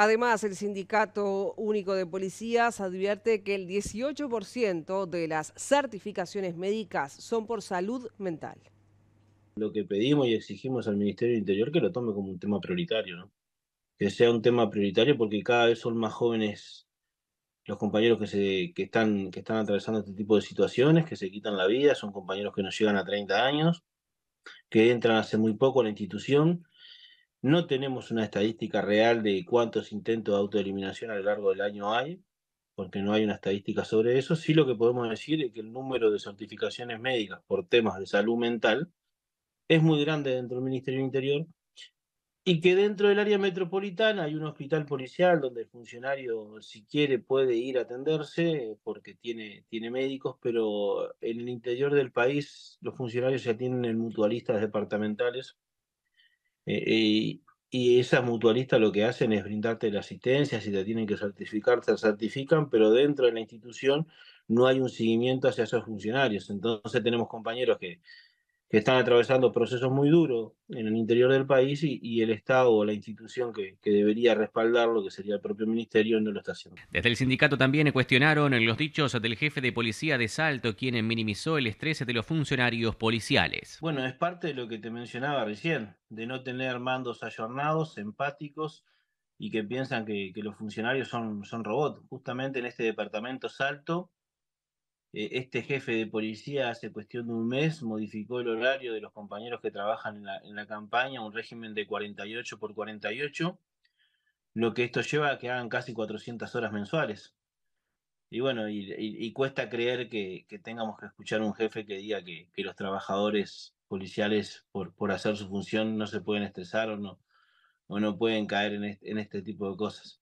Además, el Sindicato Único de Policías advierte que el 18% de las certificaciones médicas son por salud mental. Lo que pedimos y exigimos al Ministerio del Interior que lo tome como un tema prioritario, ¿no? que sea un tema prioritario porque cada vez son más jóvenes los compañeros que, se, están, que están atravesando este tipo de situaciones, que se quitan la vida, son compañeros que no llegan a 30 años, que entran hace muy poco a la institución no tenemos una estadística real de cuántos intentos de autoeliminación a lo largo del año hay, porque no hay una estadística sobre eso. Sí lo que podemos decir es que el número de certificaciones médicas por temas de salud mental es muy grande dentro del Ministerio del Interior y que dentro del área metropolitana hay un hospital policial donde el funcionario, si quiere, puede ir a atenderse porque tiene, tiene médicos, pero en el interior del país los funcionarios se atienden en mutualistas departamentales eh, eh, y esas mutualistas lo que hacen es brindarte la asistencia, si te tienen que certificar, te certifican, pero dentro de la institución no hay un seguimiento hacia esos funcionarios. Entonces tenemos compañeros que que están atravesando procesos muy duros en el interior del país y, el Estado o la institución que, debería respaldarlo, que sería el propio Ministerio, no lo está haciendo. Desde el sindicato también cuestionaron los dichos del jefe de policía de Salto, quien minimizó el estrés de los funcionarios policiales. Bueno, es parte de lo que te mencionaba recién, de no tener mandos ayornados, empáticos y que piensan que, los funcionarios son, son robots. Justamente en este departamento Salto eh, este jefe de policía hace cuestión de un mes modificó el horario de los compañeros que trabajan en la, campaña, un régimen de 48 por 48, lo que esto lleva a que hagan casi 400 horas mensuales. Y bueno, y, cuesta creer que, tengamos que escuchar un jefe que diga que, los trabajadores policiales por, por, hacer su función no se pueden estresar o no, o no pueden caer en en este tipo de cosas.